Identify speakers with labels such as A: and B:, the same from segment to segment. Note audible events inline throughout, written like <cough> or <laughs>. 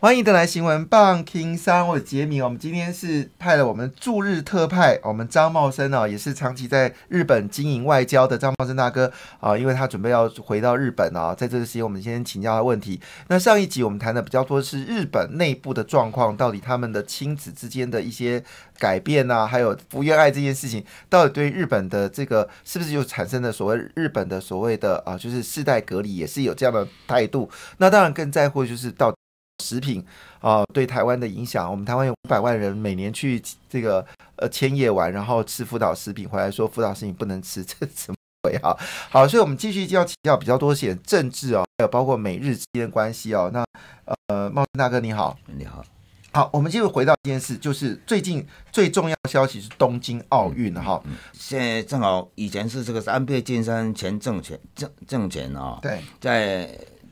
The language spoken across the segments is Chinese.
A: 欢迎登来新闻棒听三，我杰明。我们今天是派了我们驻日特派，我们张茂生啊，也是长期在日本经营外交的张茂生大哥啊，因为他准备要回到日本啊，在这个时间我们先请教他问题。那上一集我们谈的比较多是日本内部的状况，到底他们的亲子之间的一些改变啊，还有不爱爱这件事情，到底对日本的这个是不是又产生了所谓日本的所谓的啊，就是世代隔离，也是有这样的态度。那当然更在乎就是到。食品啊，对台湾的影响。我们台湾有百万人每年去这个呃千叶玩，然后吃福岛食品，回来说福岛食品不能吃，<laughs> 这怎么回啊？好，所以我们继续要提到比较多些政治哦，还有包括美日之间关系哦。那呃，茂大哥你好，你好。好，我们继续回到一件事，就是最近最重要的消息是东京奥运哈。现在正好以前是这个
B: 安倍晋三前挣钱挣挣钱啊。对，在。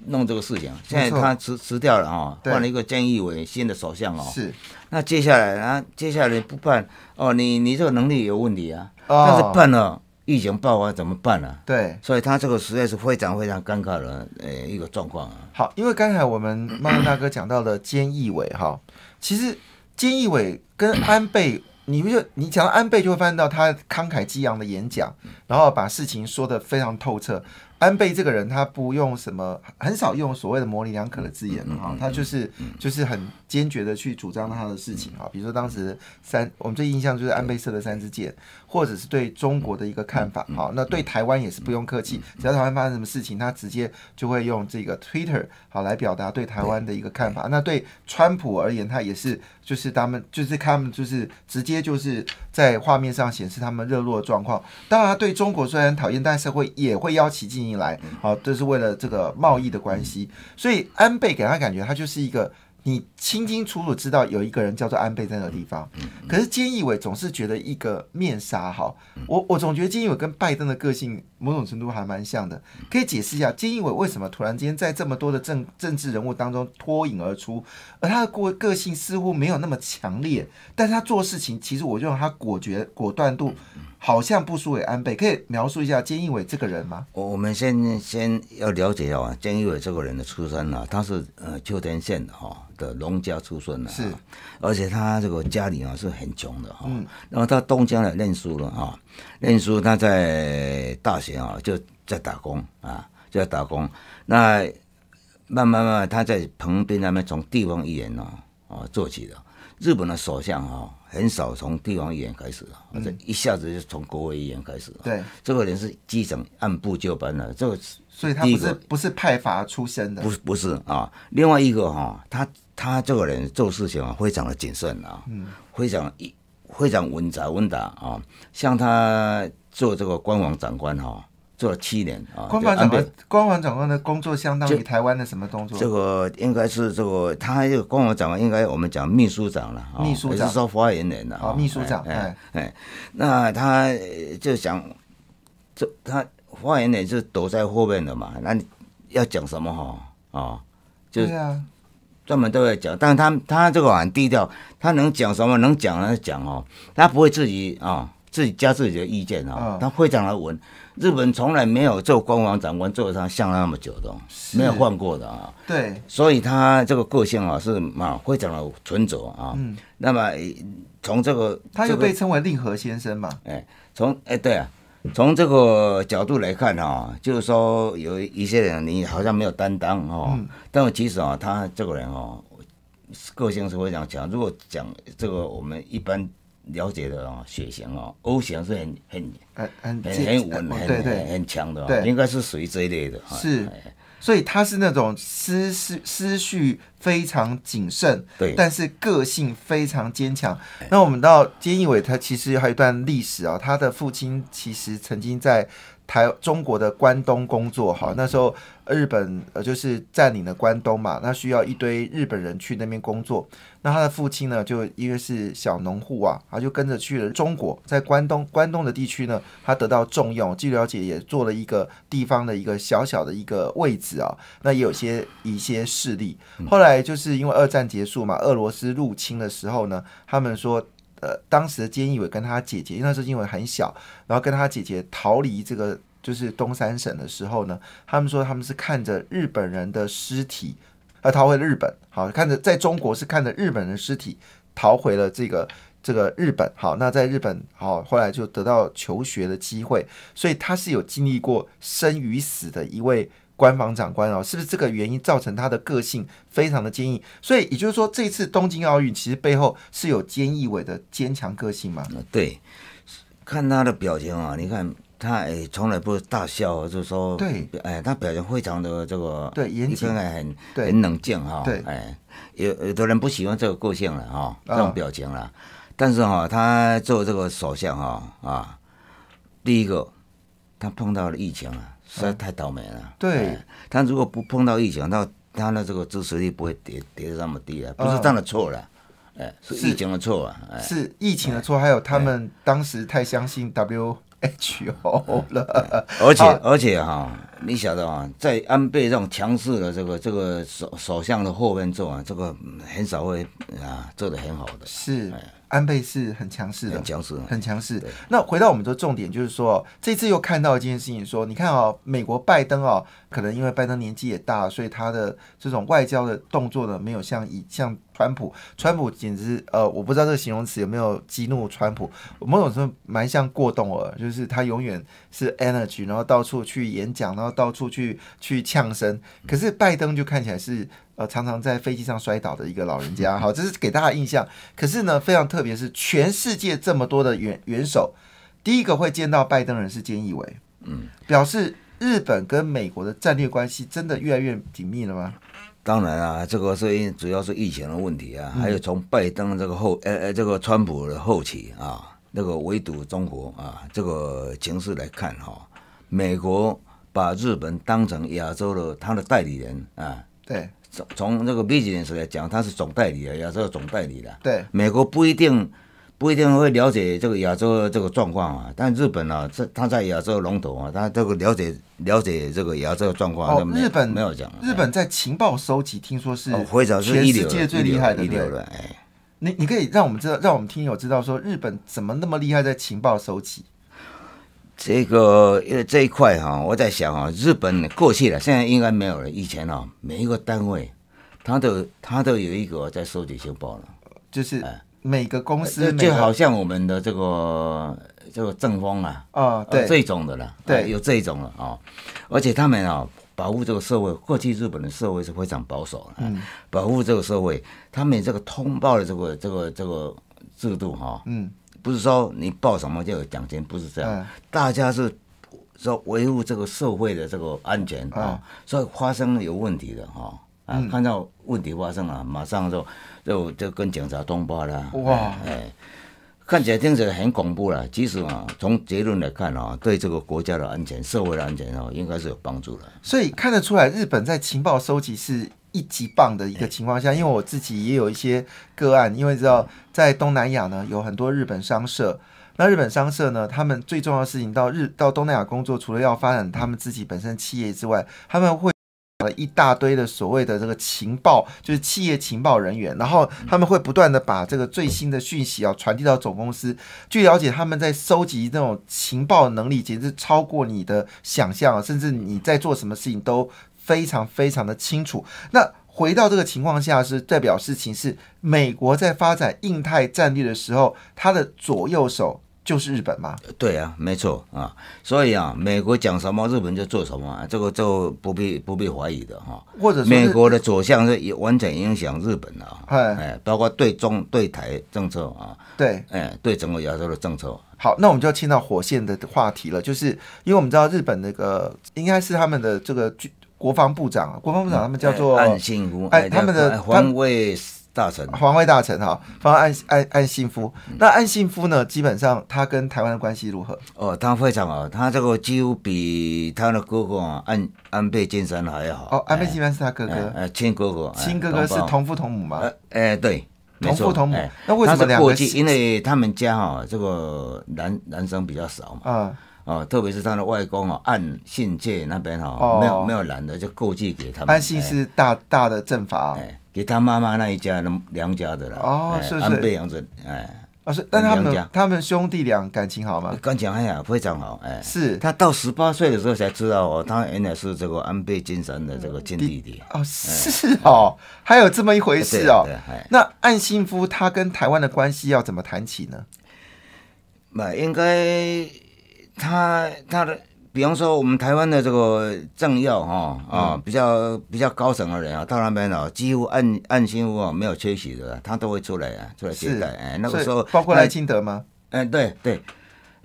B: 弄这个事情，现在他辞辞掉了哈，换了一个监义伟新的首相哦。是，那接下来，呢？接下来不办哦，你你这个能力有问题啊。哦。但是办了，疫情爆发怎么办呢？对，所以他这个实在是非常非常尴尬的呃一个状况啊。好，因为
A: 刚才我们猫猫大哥讲到的菅义伟哈，其实菅义伟跟安倍，你不就你讲到安倍就会发现到他慷慨激昂的演讲，然后把事情说的非常透彻。安倍这个人，他不用什么，很少用所谓的模棱两可的字眼啊，他就是就是很坚决的去主张他的事情啊。比如说当时三，我们最印象就是安倍射的三支箭，或者是对中国的一个看法啊。那对台湾也是不用客气，只要台湾发生什么事情，他直接就会用这个 Twitter 好来表达对台湾的一个看法。那对川普而言，他也是就是他们就是他们就是直接就是在画面上显示他们热络的状况。当然，对中国虽然讨厌，但社会也会邀其进行。来，好，这是为了这个贸易的关系，所以安倍给他感觉，他就是一个。你清清楚楚知道有一个人叫做安倍在那个地方，可是菅义伟总是觉得一个面纱哈，我我总觉得菅义伟跟拜登的个性某种程度还蛮像的，可以解释一下菅义伟为什么突然间在这么多的政政治人物当中脱颖而出，而他的个个性似乎没有那么强烈，但是他做事情其实我认为他果决果断度好像不输给安倍，可以描述一下菅义伟这个人吗？
B: 我我们先先要了解啊，菅义伟这个人的出身啊，他是呃秋田县的哈。的农家出身的，是，而且他这个家里啊是很穷的哈。嗯。那么到东江来念书了哈，念书他在大学啊就在打工啊，就在打工。那慢慢慢慢，他在彭边那边从地方议员啊，啊做起的。日本的首相啊，很少从地方议员开始，而一下子就从国会议员开始。对，这个人是基层按部就班的，这个所以他不是不是派阀出身的，不不是啊。另外一个哈，他他这个人做事情啊，非常的谨慎啊，嗯，非常一非常稳扎稳打啊。像他做这个官网长官哈，做了七年啊。官网长官，
A: 官网长官的工作相当于台湾的什么工作？这
B: 个应该是这个，他这个官网长官应该我们讲秘书长了，秘书长是说发言人了啊？秘书长哎哎，那他就想做他。发言也是躲在后面的嘛？那你要讲什么哈？啊，就是专门都在讲，但是他他这个很低调，他能讲什么能讲就讲哦，他不会自己啊自己加自己的意见啊，他非常的稳。日本从来没有做官房长官做上像那么久的，没有换过的啊。对，所以他这个个性啊是嘛非常的纯拙啊。嗯，那么从这个他又被称为
A: 令和先生嘛？
B: 哎，从哎对啊。从这个角度来看啊，就是说有一些人你好像没有担当啊，但其实啊，他这个人哦，个性是非常强。如果讲这个我们一般了解的啊，血型啊，O 型是很很
A: 很很稳很很强的，应
B: 该是属于这类的。是，
A: 所以他是那种思思思绪。非常谨慎，对，但是个性非常坚强。那我们到菅义伟，他其实还有一段历史啊。他的父亲其实曾经在台中国的关东工作，哈，那时候日本呃就是占领了关东嘛，那需要一堆日本人去那边工作。那他的父亲呢，就因为是小农户啊，他就跟着去了中国，在关东关东的地区呢，他得到重用，据了解也做了一个地方的一个小小的一个位置啊。那也有些一些势力，后来。来，就是因为二战结束嘛，俄罗斯入侵的时候呢，他们说，呃，当时的菅义伟跟他姐姐，因为那时候因为很小，然后跟他姐姐逃离这个，就是东三省的时候呢，他们说他们是看着日本人的尸体而逃回日本，好，看着在中国是看着日本人的尸体逃回了这个这个日本，好，那在日本好，后来就得到求学的机会，所以他是有经历过生与死的一位。官方长官哦，是不是这个原因造成他的个性非常的坚硬？所以也就是说，这次东京奥运其实背后是有菅义伟的坚强个性嘛？对，看他的表情啊，你看他哎，从
B: 来不大笑，就是说对，哎，他表情非常的这个对，一哎，
A: 很很冷静哈，
B: 哎，有有的人不喜欢这个个性了哈，这种表情了，但是哈，他做这个首相哈啊，第一个。他碰到了疫情啊，实在太倒霉了。对，他如果不碰到疫情，那他的这个支持率不会跌跌的那么低啊，不是他的错啦，
A: 哎，是疫情的错啊，是疫情的错，还有他们当时太相信 W。H.O. 了，<laughs> 而且
B: 而且哈，你晓得啊，在安倍这种强势的这个这个首首相的后面做啊，这个很少会啊做的很好
A: 的。是，安倍是很强势的，很强势，很强势。那回到我们的重点，就是说，这次又看到一件事情，说你看啊，美国拜登啊，可能因为拜登年纪也大，所以他的这种外交的动作呢，没有像以像。川普，川普简直，呃，我不知道这个形容词有没有激怒川普。某种程度蛮像过动儿，就是他永远是 energy，然后到处去演讲，然后到处去去呛声。可是拜登就看起来是，呃，常常在飞机上摔倒的一个老人家。好，这是给大家印象。可是呢，非常特别是全世界这么多的元元首，第一个会见到拜登的人是菅义伟。嗯，表示日本跟美国的战略关系真的越来越紧密了吗？
B: 当然啊，这个是因主要是疫情的问题啊，还有从拜登这个后，哎呃，这个川普的后期啊，那个围堵中国啊，这个形势来看哈，美国把日本当成亚洲的他的代理人啊，对，从从这个 e s 上来讲，他是总代理啊，亚洲总代理的，对，美国不一定。不一定会了解这个亚洲的这个状况啊，但日本呢，这他在亚洲龙头啊，他这个了解了解这个亚洲的状况。哦，日本没有讲。
A: 日本在情报收集，听说是全世界最厉害的。哎，你你可以让我们知道，让我们听友知道说日本怎么那么厉害在情报收集。
B: 这个因为这一块哈，我在想啊，日本过去了，现在应该没有了。以前啊，每一个单位，他都他都有一个在收集情报了，就是。
A: 每个公司就好
B: 像我们的这个这个正风啊，
A: 啊，对这种的了，对有
B: 这一种了啊，而且他们啊保护这个社会，过去日本的社会是非常保守的，嗯，保护这个社会，他们这个通报的这个这个这个制度哈，嗯，不是说你报什么就有奖金，不是这样，大家是说维护这个社会的这个安全啊，所以发生有问题的哈。啊，看到问题发生了，马上就就就跟警察通报了。哇，哎，看起来听起来很恐怖啦，其实啊，从结论来看啊，对这个国家的安全、
A: 社会的安全哦，应该是有帮助的。所以看得出来，日本在情报收集是一级棒的一个情况下，因为我自己也有一些个案，因为知道在东南亚呢有很多日本商社，那日本商社呢，他们最重要的事情到日到东南亚工作，除了要发展他们自己本身企业之外，他们会。一大堆的所谓的这个情报，就是企业情报人员，然后他们会不断的把这个最新的讯息啊传递到总公司。据了解，他们在收集这种情报能力，简直超过你的想象，甚至你在做什么事情都非常非常的清楚。那回到这个情况下，是代表事情是美国在发展印太战略的时候，他的左右手。就是日本嘛？
B: 对啊，没错啊，所以啊，美国讲什么，日本就做什么，这个就不必不必怀疑的哈。或者美国的走向是也完全影响日本的
A: 啊，哎，
B: 包括对中对台政策啊，
A: 对，哎，对整个亚洲的政策。好，那我们就要听到火线的话题了，就是因为我们知道日本那个应该是他们的这个军国防部长，国防部长他们叫做哎，他们的。大臣，皇位大臣哈，方岸岸岸信夫。那岸信夫呢？基本上他跟台湾的关系如何？哦，他非常好，他这个几乎
B: 比他的哥哥岸安倍晋三还要好。哦，安倍晋三是他哥哥。呃，亲哥哥。亲哥哥是同父同母吗？呃，对，同父同母。那为什么两个？因为他们家哈，这个男男生比较少嘛。啊。哦，特别是他的外公哦，按信界那边哈，没有没有男的就购寄给他。们。安信是
A: 大大的
B: 政法，哎，给他妈妈那一家的娘家的了。哦，是不是？安倍养子，哎，啊是，但他们他们兄弟俩感情好吗？感情很好，非常好，哎，是他到十八岁的时候才知道哦，他原来是这个安倍晋三的这个亲弟弟哦，是哦，
A: 还有这么一回事哦。那岸信夫他跟台湾的关系要怎么谈起呢？那应该。他他的，比方
B: 说我们台湾的这个政要哈啊，比较比较高层的人啊，到那边啊，几乎按按几乎啊没有缺席的，他都会出来啊，出来接待。哎，那个时候包括赖清德吗？嗯，对对，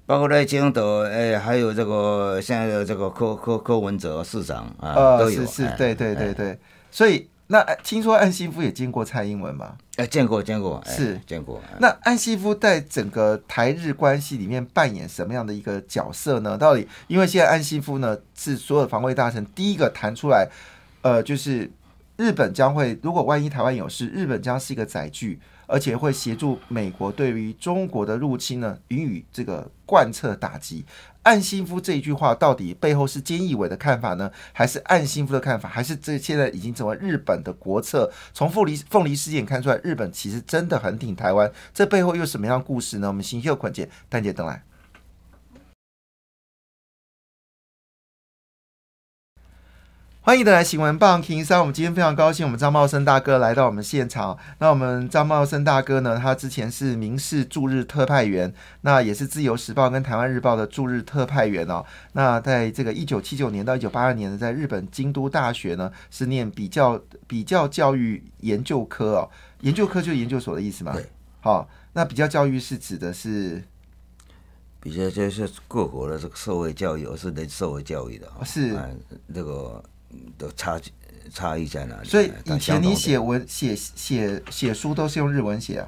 B: 包括赖清德，哎，还有这个现在的这个柯柯柯文哲市长啊，都有。是是，对对对对，所以。那
A: 听说安西夫也见过蔡英文吗？哎，见过，见过，是见过。那安西夫在整个台日关系里面扮演什么样的一个角色呢？到底，因为现在安西夫呢是所有防卫大臣第一个谈出来，呃，就是日本将会，如果万一台湾有事，日本将是一个载具。而且会协助美国对于中国的入侵呢，予以这个贯彻打击。岸信夫这一句话到底背后是菅义伟的看法呢，还是岸信夫的看法，还是这现在已经成为日本的国策？从凤梨凤梨事件看出来，日本其实真的很挺台湾。这背后又什么样故事呢？我们新秀款见，丹姐等来。欢迎的来，《新闻棒》k 三，我们今天非常高兴，我们张茂生大哥来到我们现场。那我们张茂生大哥呢？他之前是民事驻日特派员，那也是《自由时报》跟《台湾日报》的驻日特派员哦。那在这个一九七九年到一九八二年呢，在日本京都大学呢，是念比较比较教育研究科哦，研究科就是研究所的意思嘛。对。好，那比较教育是指的是比较就是各国的这个社会教育，而是人社会教育的是。嗯，
B: 这个。的差差异在哪里？所以以前你写
A: 文、写写写书都是用日文写啊？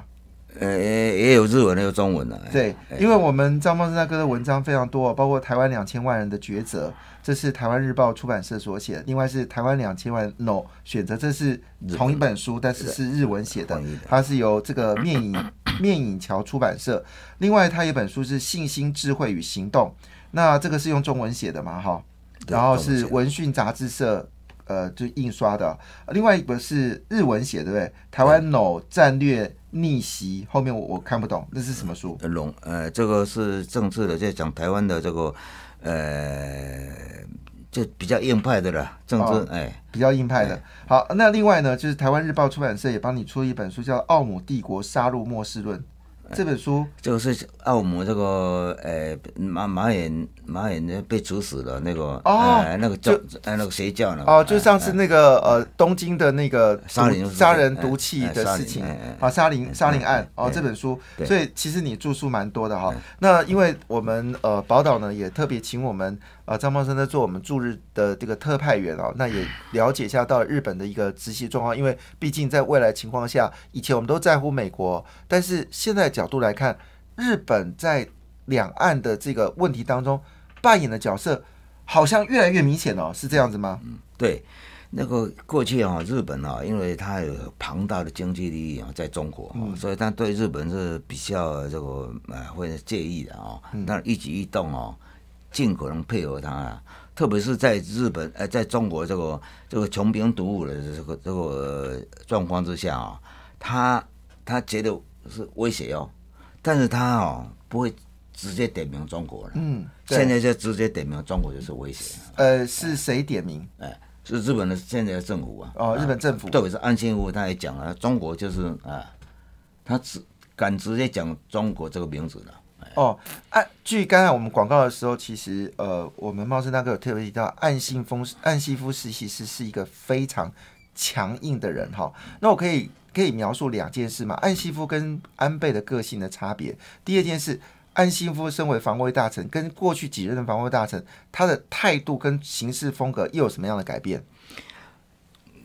B: 呃，也也有日文，也有中文的。对，
A: 因为我们张梦生大哥的文章非常多，包括《台湾两千万人的抉择》，这是台湾日报出版社所写；，另外是《台湾两千万 No 选择》，这是同一本书，但是是日文写的。它是由这个面影 <clears throat> 面影桥出版社。另外，他一本书是《信心、智慧与行动》，那这个是用中文写的嘛？哈。然后是文讯杂志社，呃，就印刷的。另外一本是日文写的，对不对？台湾 NO 战略逆袭，后面我我看不懂，那是什么书？龙，
B: 呃，这个是政治的，在讲台湾的这个，呃，
A: 就比较硬派的了，政治，哎，比较硬派的。好，那另外呢，就是台湾日报出版社也帮你出了一本书，叫《奥姆帝国杀戮末世论》。这本书
B: 就是澳门这个呃马马眼马眼呢被处死了那个哦，那个叫哎，那个谁叫呢？
A: 哦，就上次那个呃东京的那个杀人杀人毒气的事情啊，杀林杀林案哦，这本书。所以其实你著宿蛮多的哈。那因为我们呃宝岛呢也特别请我们。啊，张茂生在做我们驻日的这个特派员哦，那也了解一下到日本的一个直系状况，因为毕竟在未来情况下，以前我们都在乎美国，但是现在角度来看，日本在两岸的这个问题当中扮演的角色，好像越来越明显哦，是这样子吗？嗯，对，那个过去啊，日本啊，因
B: 为它有庞大的经济利益啊，在中国，所以他对日本是比较这个呃会介意的啊，是一举一动哦。尽可能配合他啊，特别是在日本呃，在中国这个这个穷兵黩武的这个这个状况之下啊，他他觉得是威胁哦，但是他哦不会直接点名中国了，嗯，现在就直接点名中国就是威胁。呃，是谁点名？哎，是日本的现在的政府啊。哦，日本政府。特别是安信夫，他也讲了，中国就是啊，他直敢直接讲中国
A: 这个名字的。哦，按据刚才我们广告的时候，其实呃，我们茂盛大哥有特别提到，暗信风暗信夫实习师是一个非常强硬的人哈。那我可以可以描述两件事嘛？暗信夫跟安倍的个性的差别。第二件事，安信夫身为防卫大臣，跟过去几任的防卫大臣，他的态度跟行事风格又有什么样的改变？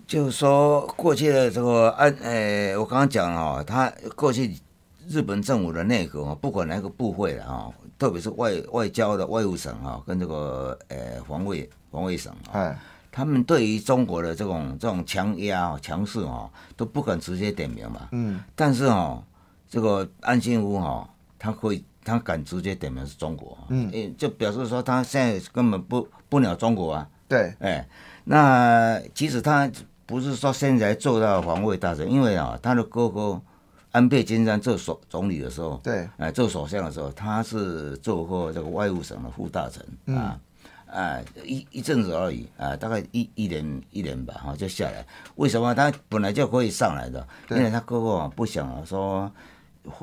A: 就是说，过
B: 去的这个安，哎，我刚刚讲了他过去。日本政府的内阁啊，不管哪个部会的啊，特别是外外交的外务省啊，跟这个呃防卫防卫省啊，他们对于中国的这种这种强压啊、强势啊，都不敢直接点名嘛。嗯。但是哦，这个岸信夫哦，他会他敢直接点名是中国。嗯。就表示说他现在根本不不鸟中国啊。对。哎，那即使他不是说现在做到防卫大臣，因为啊，他的哥哥。安倍晋三做首总理的时候，对，哎，做首相的时候，他是做过这个外务省的副大臣啊，哎，一一阵子而已，啊，大概一一年一年吧，哈，就下来。为什么他本来就可以上来的？因为他哥哥不想说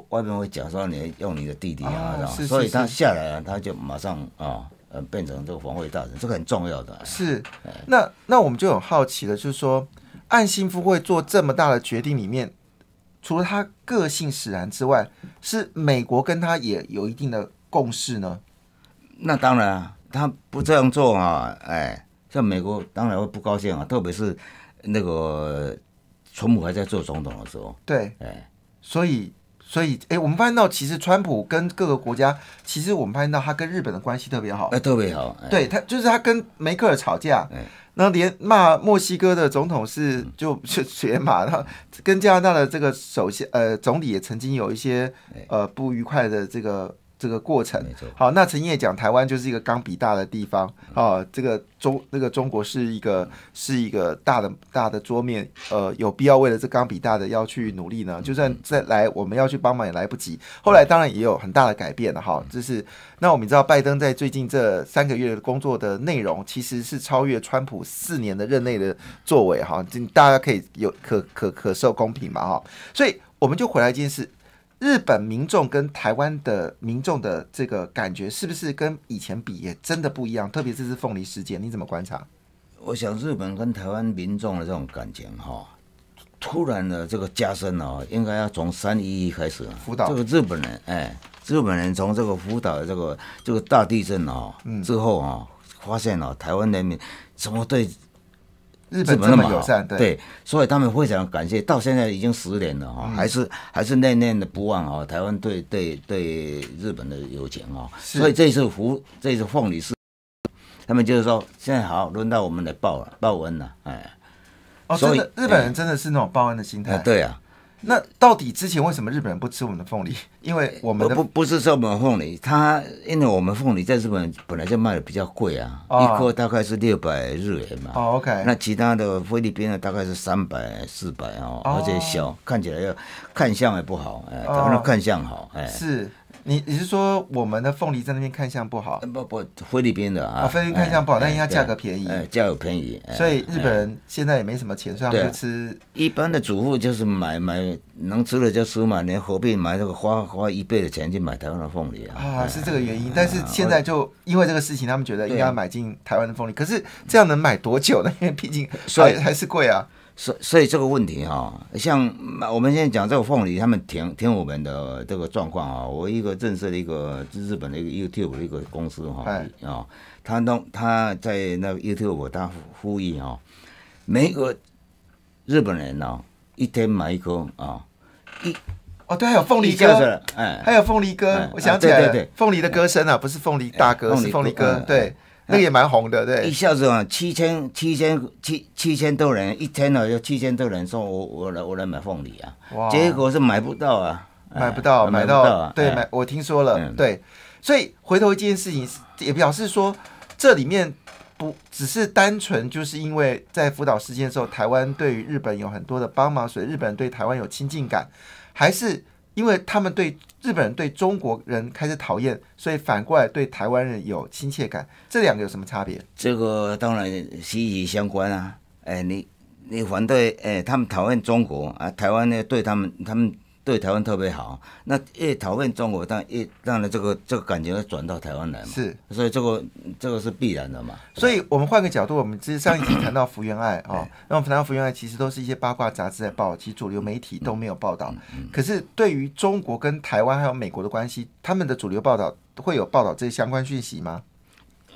B: 外面会讲说你用你的弟弟啊，是是是，所以他下来了，他就马上啊，呃，变成这个防卫大臣，
A: 这个很重要的。是，那那我们就很好奇的，就是说，岸信夫会做这么大的决定里面。除了他个性使然之外，是美国跟他也有一定的共识呢。那当然啊，他不这样做
B: 啊，哎，像美国当然会不高兴啊，特别是那个川普还在做总统的时
A: 候。对，哎，所以，所以，哎，我们发现到，其实川普跟各个国家，其实我们发现到，他跟日本的关系特别好。哎，特别好。对他，就是他跟梅克尔吵架。那连骂墨西哥的总统是就 <laughs> 就学骂，然后跟加拿大的这个首相呃总理也曾经有一些呃不愉快的这个。这个过程，好，那陈也讲台湾就是一个钢笔大的地方啊，这个中那个中国是一个是一个大的大的桌面，呃，有必要为了这钢笔大的要去努力呢？就算再来我们要去帮忙也来不及。后来当然也有很大的改变了哈，就是那我们知道拜登在最近这三个月的工作的内容，其实是超越川普四年的任内的作为哈，大家可以有可可可受公平嘛哈，所以我们就回来一件事。日本民众跟台湾的民众的这个感觉是不是跟以前比也真的不一样？特别是凤梨事件，你怎么观察？我想日本跟台湾民众的这种感情哈，
B: 突然的这个加深了，应该要从三一一开始。福岛这个日本人哎，日本人从这个福岛的这个这个大地震哦之后啊，发现了台湾人民怎么对。
A: 日本那么友善，对，
B: 所以他们非常感谢，到现在已经十年了哈，还是还是念念的不忘啊，台湾对对对日本的友情啊，所以这次福这次凤梨是，他们就是说现在好轮到我们来报报恩了，哎，哦，所以日本人
A: 真的是那种报恩的心态，对啊。那到底之前为什么日本人不吃我们的凤梨？<laughs> 因为我们的不
B: 不是说我们凤梨，它因为我们凤梨在日本本来就卖的比较贵啊，一颗大概是六百日元嘛。哦，OK。那其他的菲律宾呢，大概是三百四百哦，而且小，看起来要看相也不好，哎，他们看相好，
A: 哎，是。你你是说我们的凤梨在那边看相不好？不不，
B: 菲律宾的啊，菲律宾看相不好，因应该价格便宜，价格便宜，所以日本人
A: 现在也没什么钱，所以吃一
B: 般的主妇就是买买能吃的就吃嘛，你何必买这个花花一倍的钱去买台湾的凤梨啊？
A: 啊，是这个原因，但是现在就因为这个事情，他们觉得应该要买进台湾的凤梨，可是这样能买多久呢？因为毕竟还还是
B: 贵啊。所
A: 所以这个问
B: 题哈，像我们现在讲这个凤梨，他们甜甜我们的这个状况啊，我一个认识的一个日本的一个 YouTube 一个公司哈，啊，他弄他在那个 YouTube 他呼吁哈，每个日本人呢一天买一颗啊，
A: 一哦对，还有凤梨哥，
B: 哎，还有凤梨哥，我想起来，
A: 凤梨的歌声啊，不是凤梨大哥，是凤梨哥，对。那个也蛮红
B: 的，对，一下子啊，七千七千七七千多人，一天啊，就七千多人说，我
A: 我来我来买凤梨啊，结果是买不到啊，买不到，买到，对，买，我听说了，对，所以回头一件事情也表示说，这里面不只是单纯就是因为在福岛事件的时候，台湾对于日本有很多的帮忙，所以日本对台湾有亲近感，还是。因为他们对日本人、对中国人开始讨厌，所以反过来对台湾人有亲切感。这两个有什么差别？这个当然息息相关啊！哎，你你反对，哎，他们讨
B: 厌中国啊，台湾呢对他们，他们。对台湾特别好，那越讨厌中国，但
A: 越让然这个这个感情要转到台湾来嘛，是，所以这个这个是必然的嘛。所以我们换个角度，我们其实上一集谈到福原爱啊，那我谈到福原爱其实都是一些八卦杂志在报，其实主流媒体都没有报道。可是对于中国跟台湾还有美国的关系，他们的主流报道会有报道这些相关讯息吗？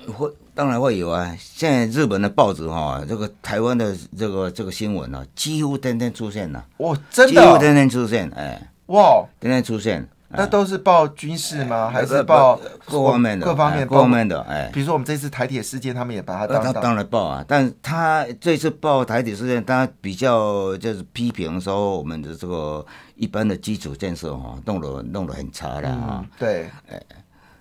A: 会，当然会有
B: 啊！现在日本的报纸哈，这个台湾的这个这个新闻呢，几乎天天出现啊。
A: 哇，真的，几乎天
B: 天出现，哎，哇，天天出现，
A: 那都是报军事吗？还是报各方面的？各方面各方面的，哎，比如说我们这次台铁事件，他们也把它，当当然
B: 报啊。但他这次报台铁事件，他比较就是批评说我们的这个一般的基础建设哈，弄得弄得很差了啊。
A: 对，哎。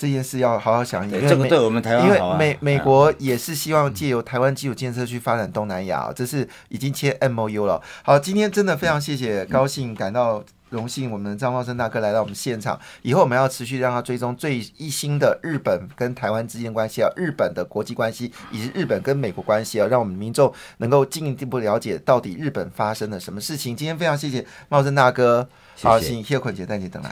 A: 这件事要好好想，一想。因为美美国也是希望借由台湾基础建设去发展东南亚，这是已经签 MOU 了。好，今天真的非常谢谢，高兴感到荣幸，我们张茂生大哥来到我们现场，以后我们要持续让他追踪最一新的日本跟台湾之间关系啊，日本的国际关系以及日本跟美国关系啊，让我们民众能够进一步了解到底日本发生了什么事情。今天非常谢谢茂生大哥，好，谢谢坤姐带姐等了。